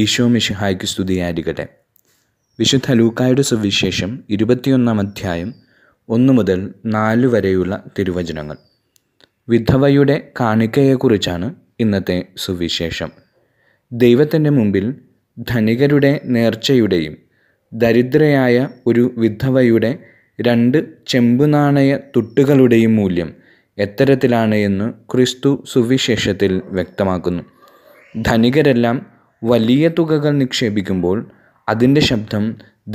ഈശോ മിഷിഹായ്ക്ക് സ്തുതിയായിരിക്കട്ടെ വിശുദ്ധ ലൂക്കായുടെ സുവിശേഷം ഇരുപത്തിയൊന്നാം അധ്യായം ഒന്നു മുതൽ നാല് വരെയുള്ള തിരുവചനങ്ങൾ വിധവയുടെ കാണിക്കയെക്കുറിച്ചാണ് ഇന്നത്തെ സുവിശേഷം ദൈവത്തിൻ്റെ മുമ്പിൽ ധനികരുടെ നേർച്ചയുടെയും ദരിദ്രയായ ഒരു വിധവയുടെ രണ്ട് ചെമ്പുനാണയ തുട്ടുകളുടെയും മൂല്യം എത്തരത്തിലാണ് എന്ന് ക്രിസ്തു സുവിശേഷത്തിൽ വ്യക്തമാക്കുന്നു ധനികരെല്ലാം വലിയ തുകകൾ നിക്ഷേപിക്കുമ്പോൾ അതിൻ്റെ ശബ്ദം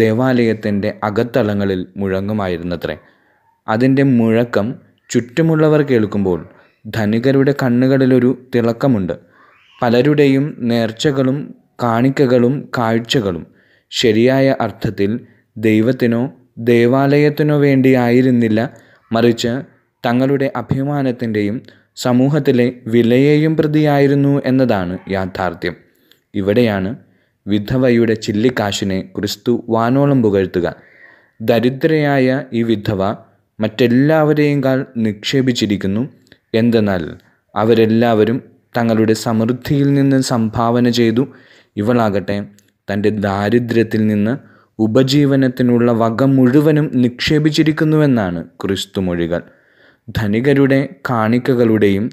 ദേവാലയത്തിൻ്റെ അകത്തളങ്ങളിൽ മുഴങ്ങുമായിരുന്നത്രേ അതിൻ്റെ മുഴക്കം ചുറ്റുമുള്ളവർ കേൾക്കുമ്പോൾ ധനികരുടെ കണ്ണുകളിലൊരു തിളക്കമുണ്ട് പലരുടെയും നേർച്ചകളും കാണിക്കകളും കാഴ്ചകളും ശരിയായ അർത്ഥത്തിൽ ദൈവത്തിനോ ദേവാലയത്തിനോ വേണ്ടിയായിരുന്നില്ല മറിച്ച് തങ്ങളുടെ അഭിമാനത്തിൻ്റെയും സമൂഹത്തിലെ വിലയെയും പ്രതിയായിരുന്നു എന്നതാണ് യാഥാർത്ഥ്യം ഇവിടെയാണ് വിധവയുടെ ചില്ലിക്കാശിനെ ക്രിസ്തു വാനോളം പുകഴ്ത്തുക ദരിദ്രയായ ഈ വിധവ മറ്റെല്ലാവരെയുംകാൾ നിക്ഷേപിച്ചിരിക്കുന്നു എന്തെന്നാൽ അവരെല്ലാവരും തങ്ങളുടെ സമൃദ്ധിയിൽ നിന്ന് സംഭാവന ചെയ്തു ഇവളാകട്ടെ തൻ്റെ ദാരിദ്ര്യത്തിൽ നിന്ന് ഉപജീവനത്തിനുള്ള വക മുഴുവനും നിക്ഷേപിച്ചിരിക്കുന്നുവെന്നാണ് ക്രിസ്തു മൊഴികൾ ധനികരുടെ കാണിക്കകളുടെയും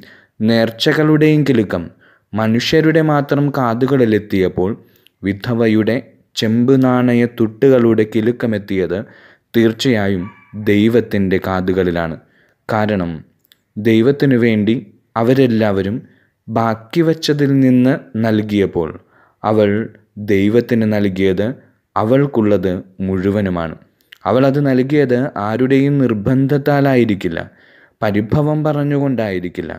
നേർച്ചകളുടെയും കിലുക്കം മനുഷ്യരുടെ മാത്രം കാതുകളിലെത്തിയപ്പോൾ വിധവയുടെ ചെമ്പ് നാണയ തുട്ടുകളുടെ കിലുക്കമെത്തിയത് തീർച്ചയായും ദൈവത്തിൻ്റെ കാതുകളിലാണ് കാരണം ദൈവത്തിനു വേണ്ടി അവരെല്ലാവരും ബാക്കി വച്ചതിൽ നിന്ന് നൽകിയപ്പോൾ അവൾ ദൈവത്തിന് നൽകിയത് അവൾക്കുള്ളത് മുഴുവനുമാണ് അവൾ അത് നൽകിയത് ആരുടെയും നിർബന്ധത്താലായിരിക്കില്ല പരിഭവം പറഞ്ഞുകൊണ്ടായിരിക്കില്ല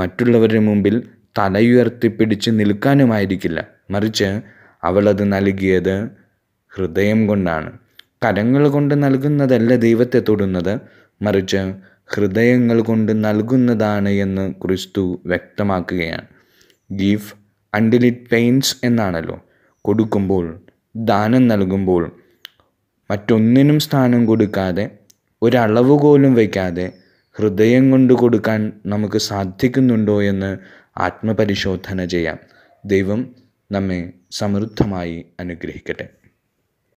മറ്റുള്ളവരുടെ മുമ്പിൽ തലയുയർത്തിപ്പിടിച്ച് നിൽക്കാനുമായിരിക്കില്ല മറിച്ച് അവളത് നൽകിയത് ഹൃദയം കൊണ്ടാണ് കരങ്ങൾ കൊണ്ട് നൽകുന്നതല്ല ദൈവത്തെ തൊടുന്നത് മറിച്ച് ഹൃദയങ്ങൾ കൊണ്ട് നൽകുന്നതാണ് എന്ന് ക്രിസ്തു വ്യക്തമാക്കുകയാണ് ഗീഫ് അണ്ടിലിറ്റ് പെയിൻസ് എന്നാണല്ലോ കൊടുക്കുമ്പോൾ ദാനം നൽകുമ്പോൾ മറ്റൊന്നിനും സ്ഥാനം കൊടുക്കാതെ ഒരളവ് പോലും വയ്ക്കാതെ ഹൃദയം കൊണ്ട് കൊടുക്കാൻ നമുക്ക് സാധിക്കുന്നുണ്ടോ എന്ന് ആത്മപരിശോധന ചെയ്യാം ദൈവം നമ്മെ സമൃദ്ധമായി അനുഗ്രഹിക്കട്ടെ